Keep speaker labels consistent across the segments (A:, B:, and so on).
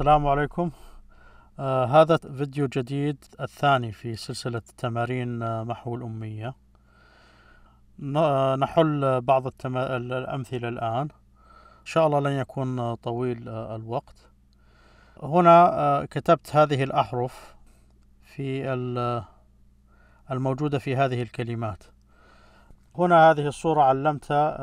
A: السلام عليكم آه هذا فيديو جديد الثاني في سلسلة تمارين آه، محو الأمية آه، نحل بعض التما... الأمثلة الآن إن شاء الله لن يكون آه، طويل الوقت هنا كتبت هذه الأحرف في الموجودة في هذه الكلمات هنا هذه الصورة علمتها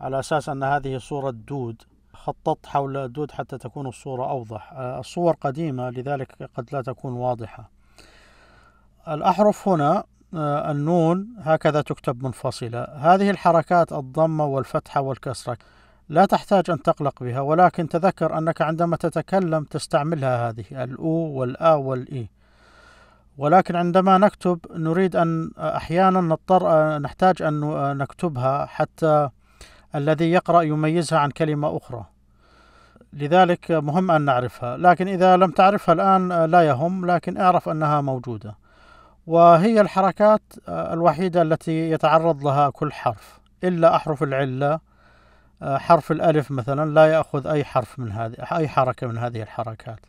A: على أساس أن هذه صورة دود خططت حول الدود حتى تكون الصورة أوضح آه، الصور قديمة لذلك قد لا تكون واضحة الأحرف هنا آه، النون هكذا تكتب منفصلة هذه الحركات الضمة والفتحة والكسرة لا تحتاج أن تقلق بها ولكن تذكر أنك عندما تتكلم تستعملها هذه الأو والآ والإي ولكن عندما نكتب نريد أن آه، أحيانا نضطر نحتاج أن نكتبها حتى الذي يقرأ يميزها عن كلمة أخرى لذلك مهم أن نعرفها لكن إذا لم تعرفها الآن آه، لا يهم لكن اعرف أنها موجودة وهي الحركات آه، الوحيدة التي يتعرض لها كل حرف إلا أحرف العلة آه، حرف الألف مثلا لا يأخذ أي حرف من هذه أي حركة من هذه الحركات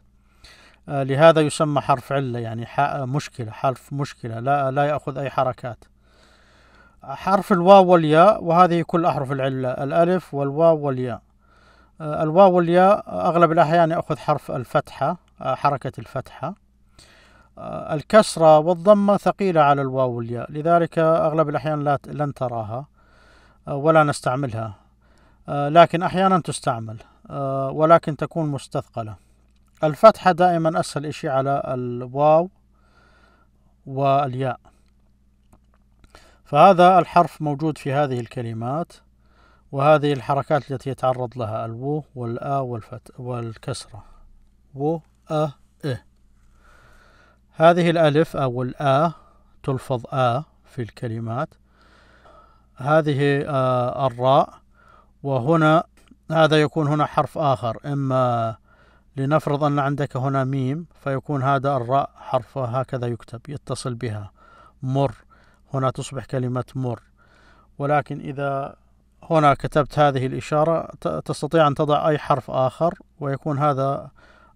A: لهذا يسمى حرف علة يعني مشكلة حرف مشكلة لا لا يأخذ أي حركات حرف الواو والياء وهذه كل أحرف العلة الألف والواو والياء آه، الواو والياء أغلب الأحيان يأخذ حرف الفتحة آه، حركة الفتحة آه، الكسرة والضمة ثقيلة على الواو والياء لذلك أغلب الأحيان لا لن تراها ولا نستعملها لكن أحيانا تستعمل ولكن تكون مستثقلة الفتحة دائما أسهل إشي على الواو والياء فهذا الحرف موجود في هذه الكلمات وهذه الحركات التي يتعرض لها الو والآ والفت والكسرة و أ إه هذه الألف أو الآ تلفظ آ في الكلمات هذه آه الراء وهنا هذا يكون هنا حرف آخر إما لنفرض أن عندك هنا ميم فيكون هذا الراء حرف هكذا يكتب يتصل بها مر هنا تصبح كلمة مر ولكن إذا هنا كتبت هذه الإشارة تستطيع أن تضع أي حرف آخر ويكون هذا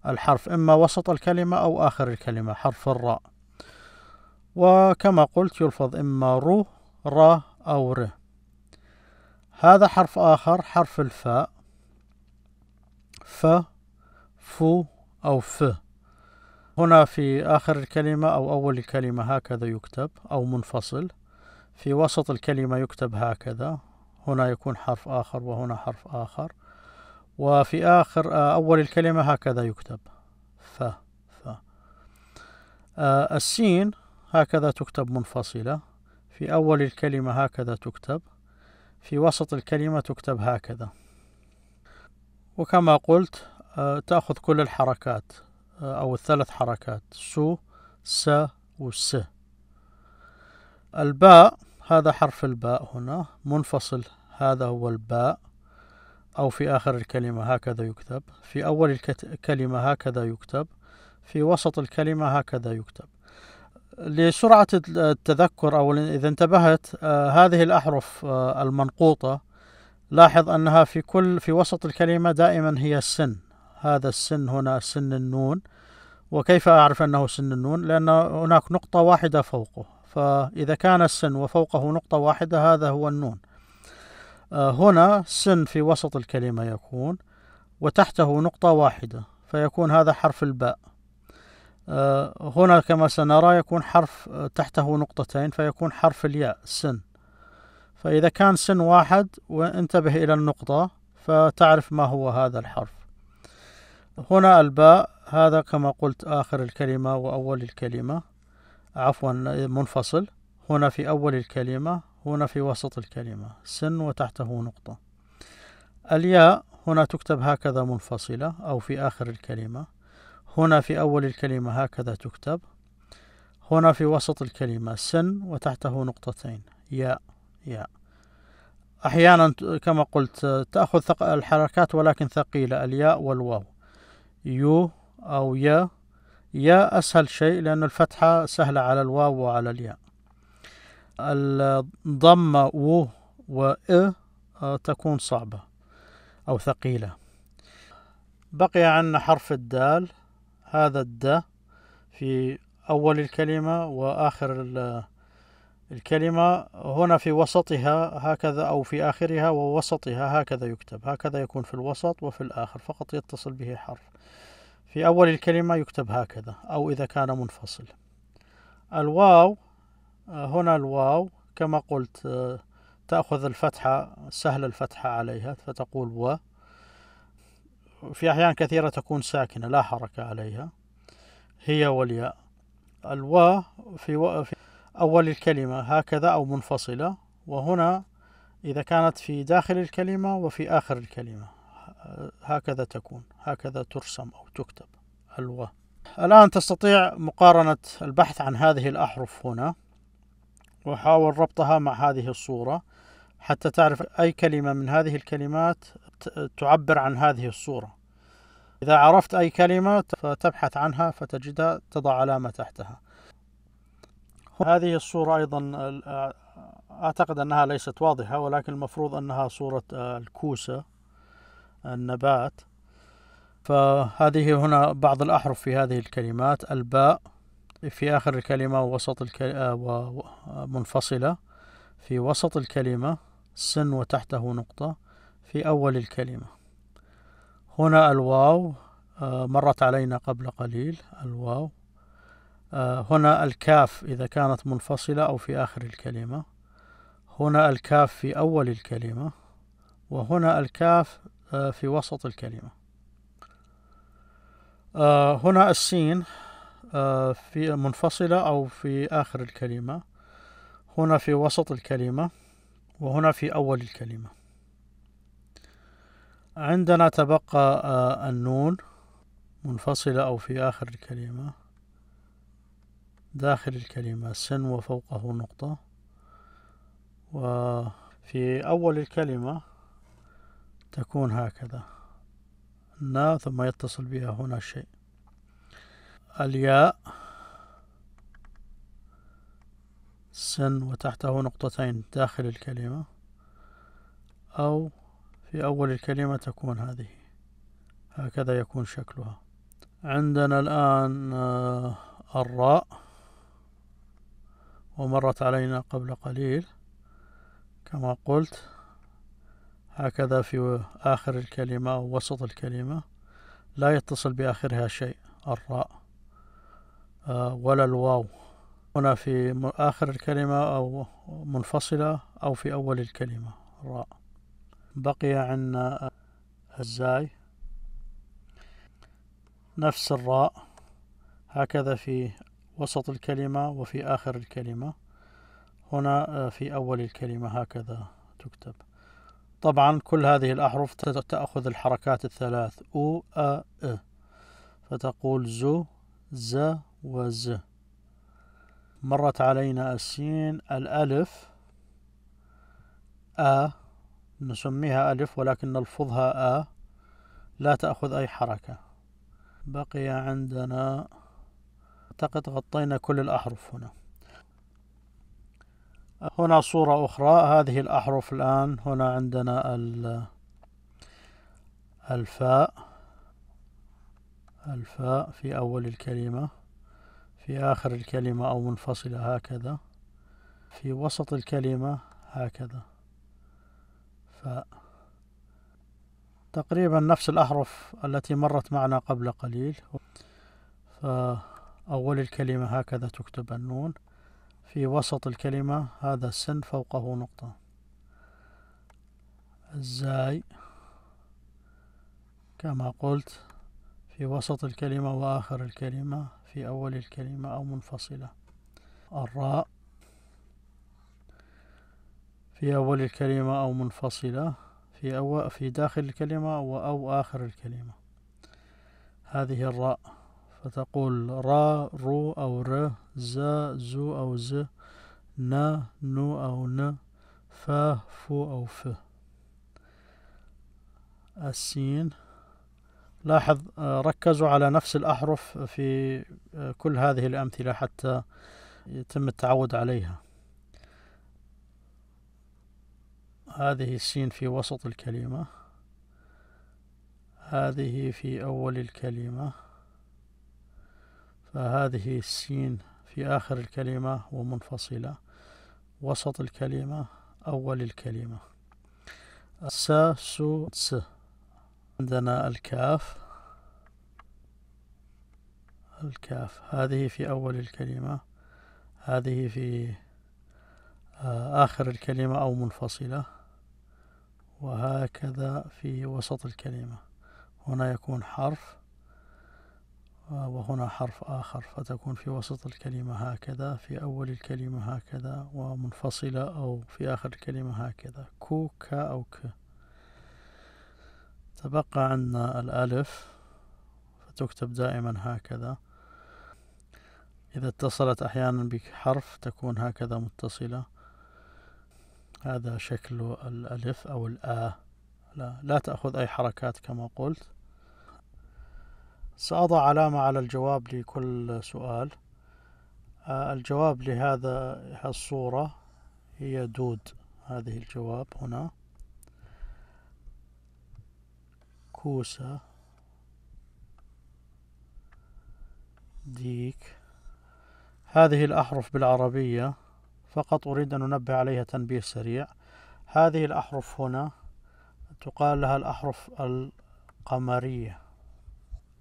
A: الحرف إما وسط الكلمة أو آخر الكلمة حرف الراء وكما قلت يلفظ إما رو را أو ر هذا حرف آخر حرف الفاء ف فو أو فه هنا في آخر الكلمة أو أول الكلمة هكذا يكتب أو منفصل في وسط الكلمة يكتب هكذا هنا يكون حرف آخر وهنا حرف آخر وفي آخر آه، أول الكلمة هكذا يكتب ف ف آه، السين هكذا تكتب منفصلة في أول الكلمة هكذا تكتب في وسط الكلمة تكتب هكذا وكما قلت آه، تأخذ كل الحركات آه، أو الثلاث حركات سو س وس الباء هذا حرف الباء هنا منفصل هذا هو الباء أو في آخر الكلمة هكذا يكتب في أول الكلمة هكذا يكتب في وسط الكلمة هكذا يكتب لسرعة التذكر أو إذا انتبهت آه، هذه الأحرف آه، المنقوطة لاحظ أنها في كل في وسط الكلمة دائما هي السن هذا السن هنا سن النون وكيف أعرف أنه سن النون لأن هناك نقطة واحدة فوقه فإذا كان السن وفوقه نقطة واحدة هذا هو النون آه، هنا سن في وسط الكلمة يكون وتحته نقطة واحدة فيكون هذا حرف الباء آه، هنا كما سنرى يكون حرف آه، تحته نقطتين فيكون حرف الياء سن فإذا كان سن واحد وانتبه إلى النقطة فتعرف ما هو هذا الحرف هنا الباء هذا كما قلت آخر الكلمة وأول الكلمة عفوا منفصل هنا في أول الكلمة هنا في وسط الكلمة سن وتحته نقطة الياء هنا تكتب هكذا منفصلة أو في آخر الكلمة هنا في أول الكلمة هكذا تكتب هنا في وسط الكلمة سن وتحته نقطتين ياء ياء أحيانا كما قلت تأخذ الحركات ولكن ثقيلة الياء والواو يو أو يا يا أسهل شيء لأن الفتحة سهلة على الواو وعلى الياء الضمة و وإ آه، تكون صعبة أو ثقيلة بقي عندنا حرف الدال هذا الد في أول الكلمة وآخر الكلمة هنا في وسطها هكذا أو في آخرها ووسطها هكذا يكتب هكذا يكون في الوسط وفي الآخر فقط يتصل به حرف في أول الكلمة يكتب هكذا أو إذا كان منفصل الواو هنا الواو كما قلت تأخذ الفتحة سهل الفتحة عليها فتقول و في أحيان كثيرة تكون ساكنة لا حركة عليها هي والياء الوا في, و... في أول الكلمة هكذا أو منفصلة وهنا إذا كانت في داخل الكلمة وفي آخر الكلمة هكذا تكون هكذا ترسم أو تكتب الو الآن تستطيع مقارنة البحث عن هذه الأحرف هنا وحاول ربطها مع هذه الصورة حتى تعرف أي كلمة من هذه الكلمات تعبر عن هذه الصورة إذا عرفت أي كلمة فتبحث عنها فتجدها تضع علامة تحتها هذه الصورة أيضا آه، أعتقد أنها ليست واضحة ولكن المفروض أنها صورة آه، الكوسة النبات فهذه هنا بعض الأحرف في هذه الكلمات الباء في آخر الكلمة ووسط الكلمة آه، ومنفصلة في وسط الكلمة سن وتحته نقطة في أول الكلمة هنا الواو مرت علينا قبل قليل الواو آه، هنا الكاف إذا كانت منفصلة أو في آخر الكلمة هنا الكاف في أول الكلمة وهنا الكاف آه، في وسط الكلمة آه، هنا السين في منفصلة أو في آخر الكلمة هنا في وسط الكلمة وهنا في أول الكلمة عندنا تبقى النون منفصلة أو في آخر الكلمة داخل الكلمة سن وفوقه نقطة وفي أول الكلمة تكون هكذا نا ثم يتصل بها هنا شيء الياء سن وتحته نقطتين داخل الكلمة أو في أول الكلمة تكون هذه هكذا يكون شكلها عندنا الآن آه، الراء ومرت علينا قبل قليل كما قلت هكذا في آخر الكلمة أو وسط الكلمة لا يتصل بآخرها شيء الراء آه، ولا الواو هنا في آخر الكلمة أو منفصلة أو في أول الكلمة راء بقي عندنا الزاي نفس الراء هكذا في وسط الكلمة وفي آخر الكلمة هنا آه، في أول الكلمة هكذا تكتب طبعا كل هذه الأحرف تأخذ الحركات الثلاث أو أ أ فتقول زو ز وز مرت علينا السين الألف أ نسميها ألف ولكن نلفظها أ لا تأخذ أي حركة بقي عندنا أعتقد غطينا كل الأحرف هنا هنا صورة أخرى هذه الأحرف الآن هنا عندنا الفاء الفاء في أول الكلمة في آخر الكلمة أو منفصلة هكذا في وسط الكلمة هكذا فاء تقريبا نفس الأحرف التي مرت معنا قبل قليل ف أول الكلمة هكذا تكتب النون في وسط الكلمة هذا السن فوقه نقطة الزاي كما قلت في وسط الكلمة وآخر الكلمة في أول الكلمة أو منفصلة الراء في أول الكلمة أو منفصلة في أو في داخل الكلمة وأو آخر الكلمة هذه الراء فتقول را رو أو ر ز زو أو ز ن نو أو ن ف فو أو ف السين لاحظ آه، ركزوا على نفس الأحرف في آه، كل هذه الأمثلة حتى يتم التعود عليها هذه السين في وسط الكلمة هذه في أول الكلمة فهذه السين في آخر الكلمة ومنفصلة وسط الكلمة أول الكلمة س سو س عندنا الكاف الكاف هذه في أول الكلمة هذه في آه، آخر الكلمة أو منفصلة وهكذا في وسط الكلمة هنا يكون حرف وهنا حرف آخر فتكون في وسط الكلمة هكذا في أول الكلمة هكذا ومنفصلة أو في آخر الكلمة هكذا كو كا أو ك تبقى عندنا الألف فتكتب دائما هكذا إذا اتصلت أحيانا بحرف تكون هكذا متصلة هذا شكل الألف أو الآ لا, لا تأخذ أي حركات كما قلت سأضع علامة على الجواب لكل سؤال آه، الجواب لهذا الصورة هي دود هذه الجواب هنا كوسة ديك هذه الأحرف بالعربية فقط أريد أن أنبه عليها تنبيه سريع هذه الأحرف هنا تقال لها الأحرف القمرية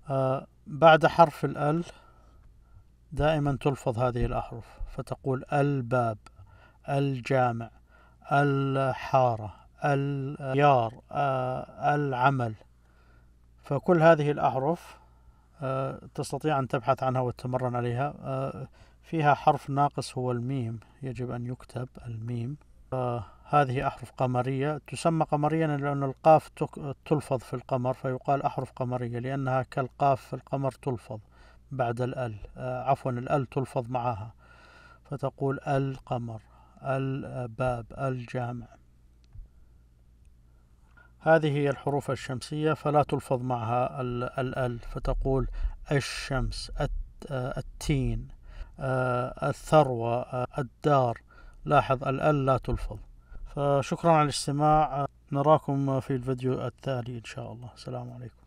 A: آه، بعد حرف الأل دائما تلفظ هذه الأحرف فتقول الباب الجامع الحارة اليار آه، العمل فكل هذه الأحرف آه، تستطيع أن تبحث عنها وتتمرن عليها فيها حرف ناقص هو الميم يجب أن يكتب الميم هذه أحرف قمرية تسمى قمرية لأن القاف تلفظ في القمر فيقال أحرف قمرية لأنها كالقاف في القمر تلفظ بعد الأل آه، عفوا الأل تلفظ معها فتقول القمر الباب الجامع هذه هي الحروف الشمسية فلا تلفظ معها الأل فتقول الشمس آه، التين آه، الثروة الدار لاحظ الأل لا تلفظ فشكرا على الاستماع نراكم في الفيديو التالي إن شاء الله السلام عليكم